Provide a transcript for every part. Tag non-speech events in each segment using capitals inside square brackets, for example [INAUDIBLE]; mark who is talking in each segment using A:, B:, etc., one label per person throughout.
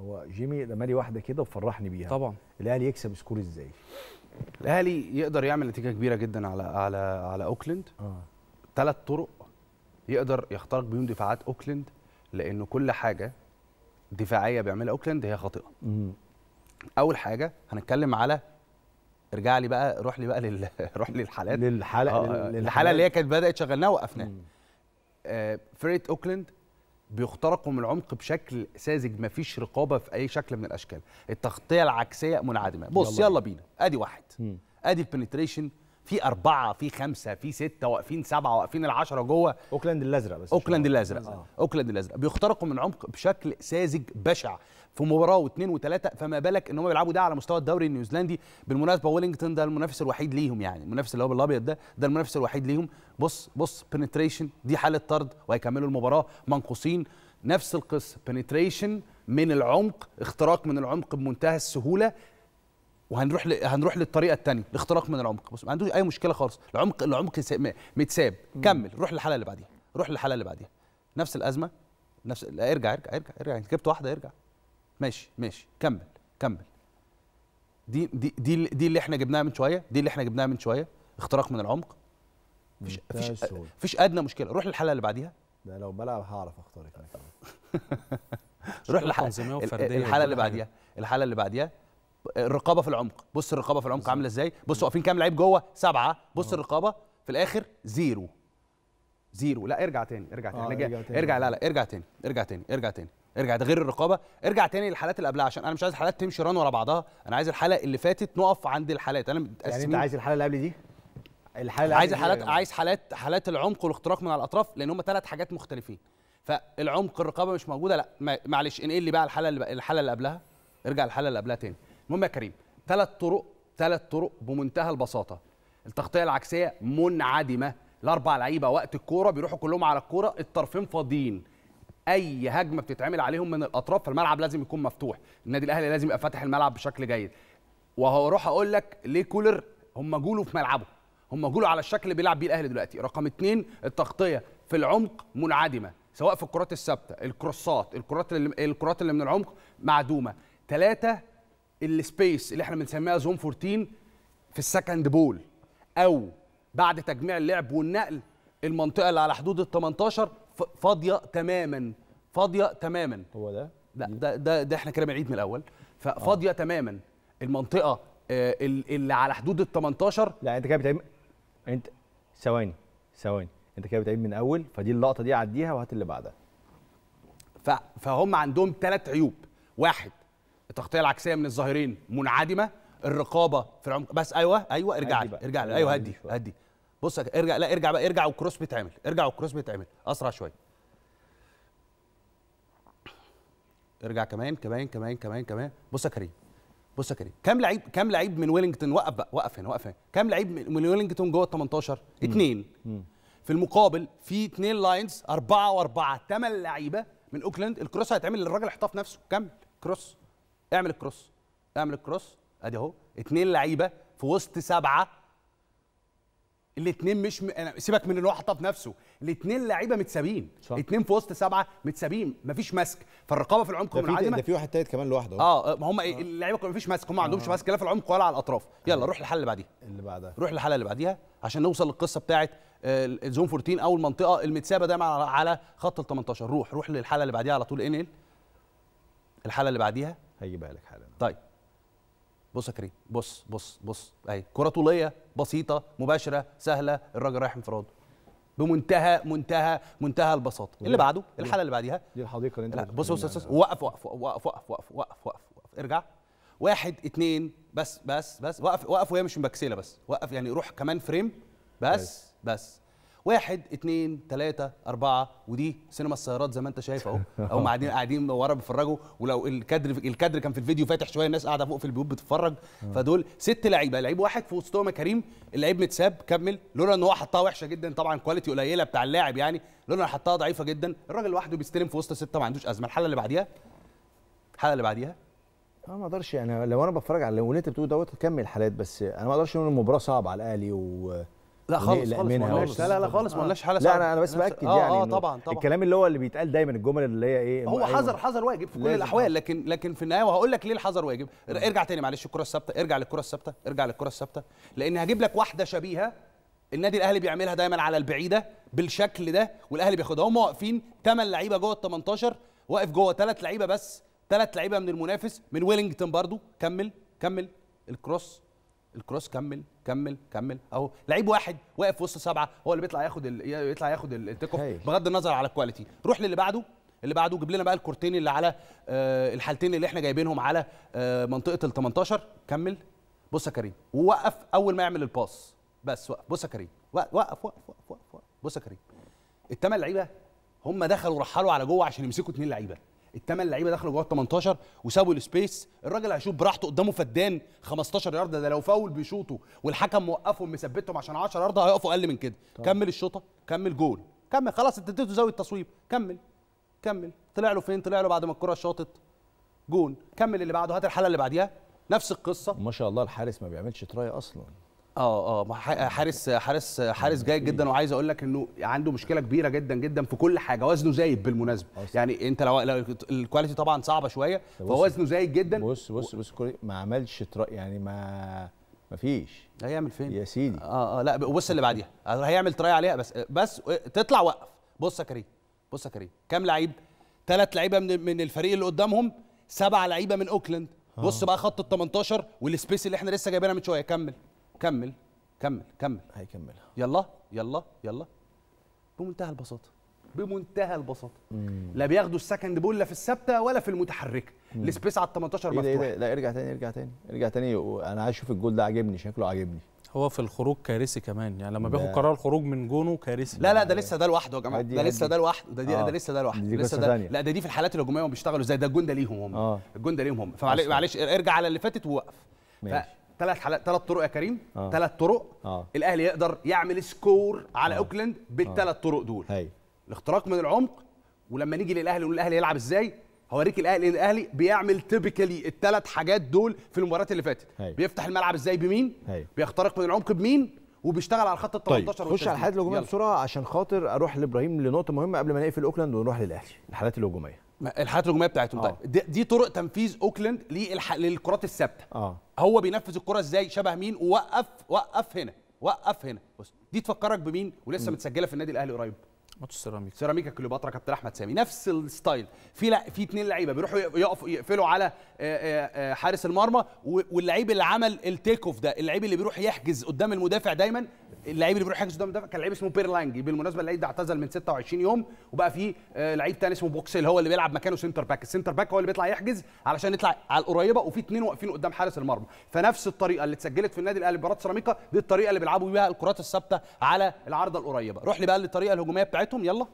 A: هو جيمي ده مالي واحده كده وفرحني بيها طبعا الاهلي يكسب سكور ازاي الاهلي يقدر يعمل نتيجه كبيره جدا على على على اوكلاند اه ثلاث طرق يقدر يخترق بيهم دفاعات اوكلاند لانه كل حاجه دفاعيه بيعملها اوكلاند هي خاطئه اول حاجه هنتكلم على ارجع لي بقى روح لي بقى لل... [LAUGHS] روح لي الحالات للحلقه آه للحلقه اللي هي كانت بدات شغلناها وقفناها آه فرقه اوكلاند بيخترقوا من العمق بشكل ساذج مفيش رقابه في اي شكل من الاشكال التغطيه العكسيه منعدمه بص يلا, يلا بينا ادي واحد ادي البنتريشن في أربعة في خمسة في ستة واقفين سبعة واقفين العشرة جوه أوكلاند الأزرق بس أوكلاند الأزرق آه. أوكلاند الأزرق بيخترقوا من عمق بشكل ساذج بشع في مباراة واثنين وثلاثة فما بالك إن هم بيلعبوا ده على مستوى الدوري النيوزيلندي بالمناسبة ويلينجتون ده المنافس الوحيد ليهم يعني المنافس اللي هو بالأبيض ده ده المنافس الوحيد ليهم بص بص بنتريشن دي حالة طرد وهيكملوا المباراة منقوصين نفس القصة بنتريشن من العمق اختراق من العمق بمنتهى السهولة وهنروح ل... هنروح للطريقه الثانيه الاختراق من العمق بص ما عندوش اي مشكله خالص العمق العمق متساب كمل روح للحلقه اللي بعديها روح للحلقه اللي بعديها نفس الازمه نفس لا ارجع ارجع ارجع ارجع انت يعني جبت واحده ارجع ماشي ماشي كمل كمل دي دي دي, دي اللي احنا جبناها من شويه دي اللي احنا جبناها من شويه اختراق من العمق مفيش مفيش فيش ادنى مشكله روح للحلقه اللي بعديها ده لو بلعب هعرف اخترق [LAUGHS] روح للحلقه الحلقه اللي بعديها الحلقه اللي بعديها الرقابه في العمق بص الرقابه في العمق عامله ازاي بص واقفين كام لعيب جوه سبعه بص اه. الرقابه في الاخر زيرو زيرو لا ارجع تاني ارجع تاني, آه ارجع, تاني. ارجع لا لا ارجع تاني ارجع تاني ارجع تاني ارجع ده غير الرقابه ارجع تاني للحالات اللي قبلها عشان انا مش عايز الحالات تمشي ران ورا بعضها انا عايز الحاله اللي فاتت نقف عند الحالات انا متقسمين يعني انت عايز الحاله اللي قبل دي الحاله اللي عايز الحالات أيوة. عايز حالات حالات العمق والاختراق من على الاطراف لان هم ثلاث حاجات مختلفين فالعمق الرقابه مش موجوده لا معلش انقل لي بقى الحاله اللي الحاله اللي قبلها ارجع الحاله اللي قبلها تاني المهم يا كريم ثلاث طرق ثلاث طرق بمنتهى البساطه التغطيه العكسيه منعدمه الاربع لعيبه وقت الكوره بيروحوا كلهم على الكوره الطرفين فاضيين اي هجمه بتتعمل عليهم من الاطراف فالملعب لازم يكون مفتوح النادي الاهلي لازم يبقى فاتح الملعب بشكل جيد وهروح اقول لك ليه كولر هم جوله في ملعبه هم جوله على الشكل اللي بيلعب بيه الاهلي دلوقتي رقم اثنين التغطيه في العمق منعدمه سواء في الكرات الثابته الكروسات الكرات اللي الكرات اللي من العمق معدومه ثلاثه السبيس اللي احنا بنسميها زون 14 في السكند بول او بعد تجميع اللعب والنقل المنطقه اللي على حدود ال 18 فاضيه تماما فاضيه تماما هو ده لا ده ده, ده احنا كده بنعيد من الاول آه. فاضيه آه. تماما المنطقه آه، اللي على حدود ال 18 لا انت كده بتعيد انت ثواني ثواني انت كده بتعيد من اول فدي اللقطه دي عديها وهات اللي بعدها فهم عندهم ثلاث عيوب واحد التغطيه العكسيه من الظاهرين منعدمه الرقابه في العمق بس ايوه ايوه ارجع لي ارجع لي ايوه هدي هدي بص ارجع لا ارجع بقى ارجع والكروس بيتعمل ارجع والكروس بيتعمل اسرع شويه ارجع كمان كمان كمان كمان كمان بص يا كريم بص يا كريم كام لعيب كام لعيب من ويلينجتون وقف بقى وقف هنا وقف هنا كام لعيب من ويلينجتون جوه ال 18 اثنين في المقابل في اثنين لاينز اربعه واربعه ثمان لعيبه من اوكلاند الكروس هيتعمل للراجل احتاف نفسه كمل كروس اعمل الكروس اعمل الكروس ادي اهو اتنين لعيبه في وسط سبعه الاثنين مش م... سيبك من ان هو حطها بنفسه الاثنين لعيبه متسابين اثنين في وسط سبعه متسابين مفيش ماسك فالرقابه في العمق منعدمه ده في واحد تالت كمان لوحده اه ما هم آه. اللعيبه مفيش ماسك هم ما عندهمش آه. ماسك لا في العمق ولا على الاطراف يلا آه. روح للحل اللي بعديها اللي بعدها روح للحل اللي بعديها عشان نوصل للقصه بتاعه آه، الزون 14 او المنطقه المتسابه دايما على خط ال 18 روح روح للحاله اللي بعديها على طول انقل الحاله اللي بعديها هيجيبها لك حالا طيب بص يا كريم بص بص بص اهي كره طوليه بسيطه مباشره سهله الراجل رايح انفراد بمنتهى منتهى منتهى البساطه اللي بعده الحلقه اللي بعديها دي الحديقه اللي انت بص بص بص وقف وقف وقف وقف وقف وقف وقف ارجع واحد اتنين بس بس بس وقف وقف وهي مش مبكسله بس وقف يعني روح كمان فريم بس أيوة. بس, بس. واحد اتنين تلاتة أربعة ودي سينما السيارات زي ما أنت شايف أهو [LAUGHS] أو قاعدين قاعدين ورا بيتفرجوا ولو الكادر الكادر كان في الفيديو فاتح شوية الناس قاعدة فوق في البيوت بتتفرج آه. فدول ست لعيبة لعيب واحد في وسطهم كريم اللعيب متساب كمل لولا إن هو حطها وحشة جدا طبعا كواليتي قليلة بتاع اللاعب يعني لولا حطها ضعيفة جدا الراجل لوحده بيستلم في وسط ستة ما عندوش أزمة الحلقة اللي بعديها الحلقة اللي بعديها انا ما اقدرش يعني لو انا بتفرج على اللي انت بتقول دوت كمل الحالات بس انا ما اقدرش اقول المباراه صعبه على الاهلي و لا خالص خالص لا لا لا خالص آه. ما لناش حاله لا انا انا بس باكد آه، يعني آه طبعا طبعا الكلام اللي هو اللي بيتقال دايما الجمل اللي هي ايه هو أيوه. حذر حذر واجب في كل الاحوال لكن لكن في النهايه وهقول لك ليه الحذر واجب ارجع تاني معلش الكره الثابته ارجع للكره الثابته ارجع للكره الثابته لان هجيب لك واحده شبيهه النادي الاهلي بيعملها دايما على البعيده بالشكل ده والاهلي بياخدها هم واقفين 8 لعيبه جوه ال 18 واقف جوه ثلاث لعيبه بس ثلاث لعيبه من المنافس من ويلينجتون برضو كمل كمل الكروس الكروس كمل كمل كمل اهو لعيب واحد واقف وسط سبعه هو اللي بيطلع ياخد ال... يطلع ياخد التيك اوف بغض النظر على الكواليتي روح للي بعده اللي بعده جيب لنا بقى الكورتين اللي على آه الحالتين اللي احنا جايبينهم على آه منطقه ال 18 كمل بص يا كريم ووقف اول ما يعمل الباس بس وقف بص يا كريم وقف وقف وقف وقف, وقف. بص يا كريم الثمان لعيبه هم دخلوا رحلوا على جوه عشان يمسكوا اثنين لعيبه الثمان لعيبه دخلوا جوه ال 18 وسابوا السبيس الراجل هيشوط براحته قدامه فدان 15 يارده ده لو فاول بيشوطه والحكم موقفهم مثبتهم عشان 10 يارده هيقفوا اقل من كده طبعا. كمل الشوطه كمل جول كمل خلاص انت اديته زاويه تصويب كمل كمل طلع له فين طلع له بعد ما الكره شاطت جون كمل اللي بعده هات الحاله اللي بعديها نفس القصه ما شاء الله الحارس ما بيعملش تراي اصلا اه اه حارس حارس حارس جيد جدا وعايز اقول لك انه عنده مشكله كبيره جدا جدا في كل حاجه وزنه زايد بالمناسبه أصلاً. يعني انت لو, لو الكواليتي طبعا صعبه شويه فوزنه زايد جدا بص بص بص ما عملش يعني ما ما فيش هيعمل فين يا سيدي اه اه لا بص اللي بعديها هيعمل تراي عليها بس بس تطلع وقف بص يا كريم بص يا كريم كام لعيب ثلاث لعيبه من من الفريق اللي قدامهم سبع لعيبه من اوكلاند بص آه. بقى خط ال 18 والسبيس اللي احنا لسه جايبينها من شويه كمل كمل كمل كمل هيكمل يلا يلا يلا بمنتهى البساطه بمنتهى البساطه مم. لا بياخدوا السكند بول لا في الثابته ولا في المتحركه السبيس على ال 18 مفتوح إيه ده إيه ده لا ارجع تاني ارجع تاني ارجع تاني انا عايز اشوف الجول ده عاجبني شكله عاجبني هو في الخروج كارثي كمان يعني لما بياخد قرار خروج من جونه كارثي لا لا ده لسه ده لوحده يا جماعه آه. ده لسه ده لوحده ده, ده, ده لسه ده لوحده لسه ده لا ده دي في الحالات الهجوميه هم بيشتغلوا ازاي ده الجون ده ليهم هم آه. الجون ده ليهم هم فمعلش ارجع على اللي فاتت ووقف ماشي ثلاث حلقات ثلاث طرق يا كريم آه. ثلاث طرق آه. الاهلي يقدر يعمل سكور على آه. اوكلاند بالثلاث آه. طرق دول هي. الاختراق من العمق ولما نيجي للاهلي نقول الاهلي يلعب ازاي هوريك الاهلي الاهلي بيعمل تيبيكالي الثلاث حاجات دول في المباريات اللي فاتت هي. بيفتح الملعب ازاي بمين هي. بيخترق من العمق بمين وبيشتغل على خط ال 18 طيب. خش على الحالات الهجوميه بسرعه عشان خاطر اروح لابراهيم لنقطه مهمه قبل ما نقفل اوكلاند ونروح للاهلي الحالات الهجوميه الحالات الهجوميه بتاعتهم طيب آه. دي, دي طرق تنفيذ اوكلاند للكرات الثابته آه. هو بينفذ الكره ازاي شبه مين ووقف وقف هنا وقف هنا بص دي تفكرك بمين ولسه متسجله في النادي الاهلي قريب ماتش سيراميكا سيراميكا كليوباترا كابتن احمد سامي نفس الستايل في لا في اثنين لعيبه بيروحوا يقفوا يقفلوا على آه، آه، آه، حارس المرمى واللعيب اللي عمل التيك اوف ده اللعيب اللي بيروح يحجز قدام المدافع دايما اللعيب اللي بيروح يحجز قدام المدافع كان لعيب اسمه بيرلانجي بالمناسبه اللعيب ده اعتزل من 26 يوم وبقى في لعيب تاني اسمه اللي هو اللي بيلعب مكانه سنتر باك السنتر باك هو اللي بيطلع يحجز علشان يطلع على القريبه وفي اثنين واقفين قدام حارس المرمى فنفس الطريقه اللي اتسجلت في النادي الاهلي مباراه سيراميكا دي الطريقه اللي بيلعبوا بيها الكرات الثابته على العارضه القريبه روح لي بقى للطريقه الهجوميه بتاعت بتاعتهم يلا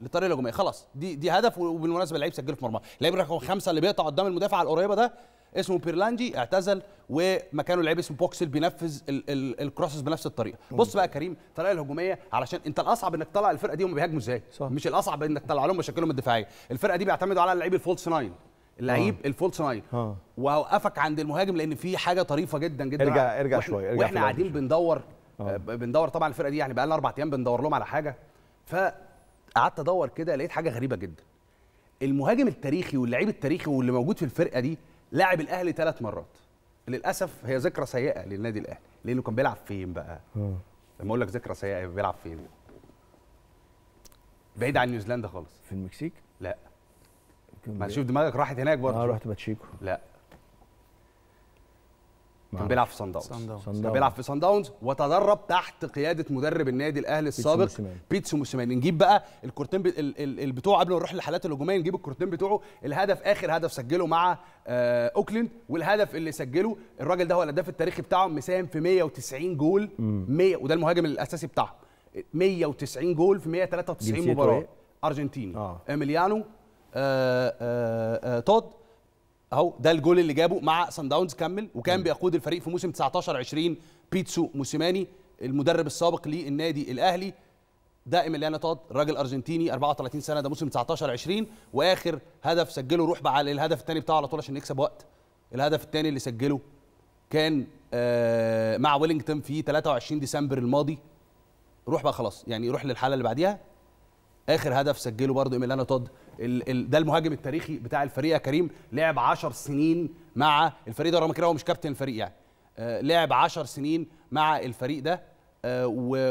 A: للطريقه الهجوميه خلاص دي دي هدف وبالمناسبه اللعيب سجله في مرمى اللعيب رقم خمسه اللي بيقطع قدام المدافع على القريبه ده اسمه بيرلانجي اعتزل ومكانه لعيب اسمه بوكسل بينفذ الكروسز بنفس الطريقه بص بقى كريم الطريقه الهجوميه علشان انت الاصعب انك تطلع الفرقه دي هم بيهاجموا ازاي مش الاصعب انك تطلع لهم مشاكلهم الدفاعيه الفرقه دي بيعتمدوا على لعيب الفولس ناين اللعيب آه. الفولس ناين آه. واوقفك عند المهاجم لان في حاجه طريفه جدا جدا ارجع ارجع شويه واحنا قاعدين بندور أوه. آه، بندور طبعا الفرقه دي يعني بقى لنا اربع ايام بندور لهم على حاجه فقعدت ادور كده لقيت حاجه غريبه جدا المهاجم التاريخي واللعيب التاريخي واللي موجود في الفرقه دي لاعب الاهلي ثلاث مرات للاسف هي ذكرى سيئه للنادي الاهلي لانه كان بيلعب فين بقى اه لما اقول لك ذكرى سيئه بيلعب فين بعيد عن نيوزيلندا خالص في المكسيك لا ما شوف دماغك راحت هناك برضه اه رحت باتشيكو لا نعم. كان بيلعب في صن داونز كان بيلعب في صن داونز وتدرب تحت قياده مدرب النادي الاهلي السابق بيتسو موسيماني نجيب بقى الكورتين بتوعه قبل ما نروح للحالات الهجوميه نجيب الكورتين بتوعه الهدف اخر هدف سجله مع آه، اوكلاند والهدف اللي سجله الراجل ده هو الهداف التاريخي بتاعهم مساهم في 190 جول 100 وده المهاجم الاساسي بتاعهم 190 جول في 193 مباراه إيه؟ ارجنتيني آه. اميليانو آه آه آه تود اهو ده الجول اللي جابه مع سان داونز كمل وكان بيقود الفريق في موسم 19 20 بيتسو موسيماني المدرب السابق للنادي الاهلي دائما اللي انا طاد راجل ارجنتيني 34 سنه ده موسم 19 20 واخر هدف سجله روح بقى الهدف الثاني بتاعه على طول عشان نكسب وقت الهدف الثاني اللي سجله كان آه مع ويلينجتون في 23 ديسمبر الماضي روح بقى خلاص يعني روح للحاله اللي بعديها اخر هدف سجله برضه ايميلانا تود ده المهاجم التاريخي بتاع الفريق يا كريم لعب 10 سنين مع الفريق ده رغم كده هو مش كابتن الفريق يعني آه، لعب 10 سنين مع الفريق ده آه،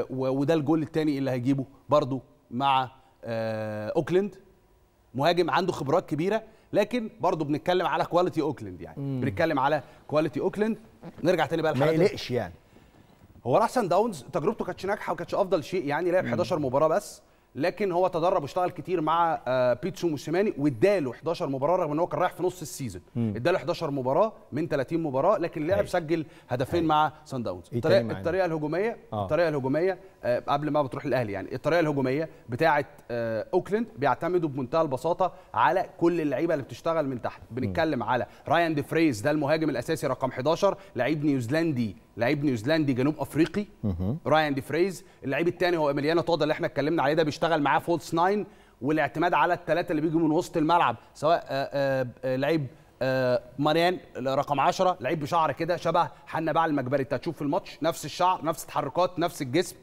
A: وده الجول الثاني اللي هيجيبه برضه مع آه، اوكلاند مهاجم عنده خبرات كبيره لكن برضه بنتكلم على كواليتي اوكلاند يعني مم. بنتكلم على كواليتي اوكلاند نرجع تاني بقى ما يقلقش يعني هو راح سان داونز تجربته كانتش ناجحه وكانتش افضل شيء يعني لعب 11 مباراه بس لكن هو تدرب واشتغل كتير مع آه، بيتسو موسيماني واداله 11 مباراه رغم ان هو كان رايح في نص السيزون اداله 11 مباراه من 30 مباراه لكن لعب سجل هدفين هي. مع سان داونز إيه الطريقه, الطريقة الهجوميه آه. الطريقه الهجوميه آه قبل ما بتروح الاهلي يعني الطريقه الهجوميه بتاعه آه اوكلاند بيعتمدوا بمنتهى البساطه على كل اللعيبه اللي بتشتغل من تحت بنتكلم م. على رايان ديفريز ده المهاجم الاساسي رقم 11 لعيب نيوزيلندي لعيب نيوزيلندي جنوب افريقي م. رايان ديفريز اللعيب الثاني هو اميليانو تودا اللي احنا اتكلمنا عليه ده بيشتغل اشتغل معاه فولس 9 والاعتماد على الثلاثه اللي بيجوا من وسط الملعب سواء آه، آه، آه، لعيب ماريان رقم 10 لعيب بشعر كده شبه حنا باع المجبري انت هتشوف في الماتش نفس الشعر نفس التحركات نفس الجسم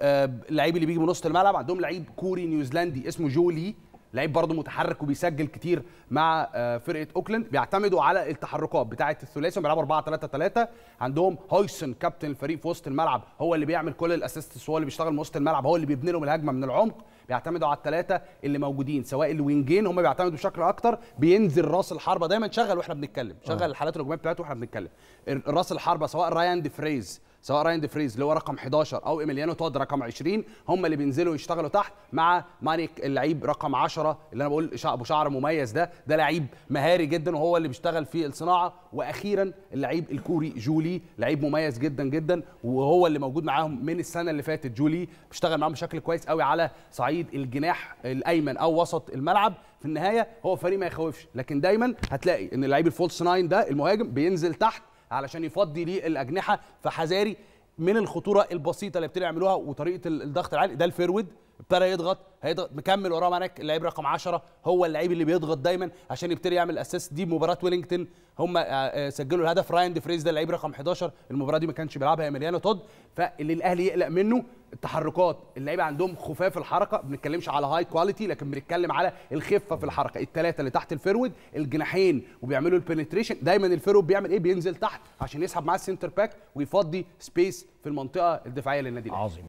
A: اللعيب اللي بيجي من وسط الملعب عندهم لعيب كوري نيوزيلندي اسمه جولي لعيب برضه متحرك وبيسجل كتير مع آه، فرقه اوكلاند بيعتمدوا على التحركات بتاعه الثلاثي بيلعبوا 4 3 3 عندهم هويسن كابتن الفريق في وسط الملعب هو اللي بيعمل كل الاسيستس هو اللي بيشتغل من وسط الملعب هو اللي بيبني لهم الهجمه من العمق بيعتمدوا على الثلاثه اللي موجودين سواء الوينجين هم بيعتمدوا بشكل اكتر بينزل راس الحربه دايما شغل واحنا بنتكلم شغل آه. الحالات الهجوميه بتاعته واحنا بنتكلم راس الحربه سواء رايان دي فريز سواء راين فريز اللي هو رقم 11 او ايميليانو تود رقم 20 هم اللي بينزلوا يشتغلوا تحت مع مانيك اللعيب رقم 10 اللي انا بقول ابو شعر مميز ده ده لعيب مهاري جدا وهو اللي بيشتغل في الصناعه واخيرا اللعيب الكوري جولي لعيب مميز جدا جدا وهو اللي موجود معاهم من السنه اللي فاتت جولي بيشتغل معاهم بشكل كويس قوي على صعيد الجناح الايمن او وسط الملعب في النهايه هو فريق ما يخوفش لكن دايما هتلاقي ان اللعيب الفولس 9 ده المهاجم بينزل تحت علشان يفضي الاجنحه فحذاري من الخطوره البسيطه اللي بتعملوها وطريقه الضغط العالي ده الفيرود ابتدى يضغط هيضغط مكمل وراه مانك اللعيب رقم 10 هو اللعيب اللي بيضغط دايما عشان يبتدي يعمل اسيست دي مباراه ويلينجتون هم آه، آه، سجلوا الهدف رايان دي فريز ده اللعيب رقم 11 المباراه دي ما كانش بيلعبها ايميليانو تود فاللي الاهلي يقلق منه التحركات اللعيبه عندهم خفاف الحركه ما بنتكلمش على هاي كواليتي لكن بنتكلم على الخفه في الحركه الثلاثه اللي تحت الفيرود الجناحين وبيعملوا البنتريشن دايما الفيرود بيعمل ايه بينزل تحت عشان يسحب معاه السنتر باك ويفضي سبيس في المنطقه الدفاعيه للنادي الاهلي